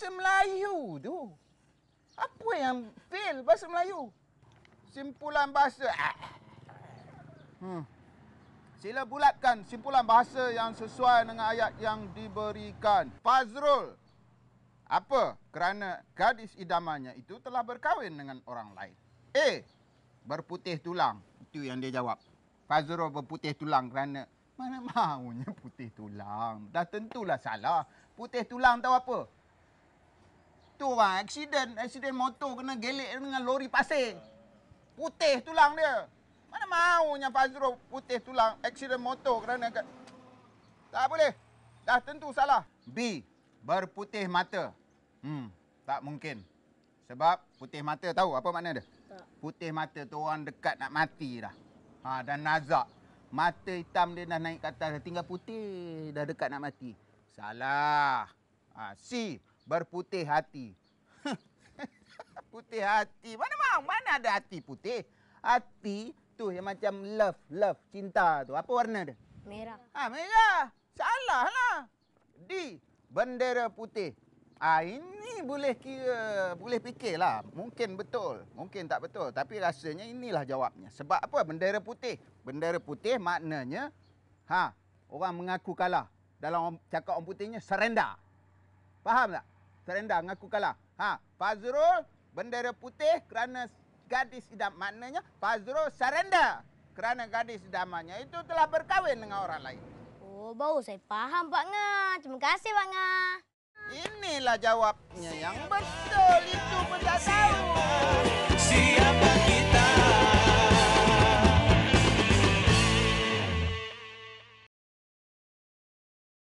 bahasa Melayu tu. Apa yang fail bahasa Melayu? Simpulan bahasa. Hmm. Sila bulatkan simpulan bahasa yang sesuai dengan ayat yang diberikan. Fazrul. Apa? Kerana gadis idamannya itu telah berkahwin dengan orang lain. A. Berputih tulang. Itu yang dia jawab. Fazrul berputih tulang kerana mana maunya putih tulang. Dah tentulah salah. Putih tulang tahu apa? satu orang lah. accident accident motor kena gelek dengan lori pasir. Putih tulang dia. Mana maunya Fazro putih tulang accident motor kerana ke... Tak boleh. Dah tentu salah. B. Berputih mata. Hmm, tak mungkin. Sebab putih mata tahu apa makna dia? Putih mata tu orang dekat nak mati dah. Ha, dan nazak. Mata hitam dia dah naik ke atas, tinggal putih. Dah dekat nak mati. Salah. Ha, C berputih hati. putih hati. Mana mang? Mana ada hati putih? Hati tu yang macam love, love, cinta tu. Apa warna dia? Merah. Ah, ha, merah. Salah lah. Di bendera putih. Ah, ha, ini boleh kira, boleh fikirlah. Mungkin betul, mungkin tak betul. Tapi rasanya inilah jawabnya. Sebab apa bendera putih? Bendera putih maknanya ha, orang mengaku kalah. Dalam cakap orang putihnya, serenda. Faham tak? serendah dengan aku kalah. Ha, Fazrul bendera putih kerana gadis idam maknanya Fazrul serendah kerana gadis idamannya itu telah berkahwin dengan orang lain. Oh, baru saya faham Pak Nga. Terima kasih Pak Nga. Inilah jawabnya yang betul itu pun tak tahu. Siapa?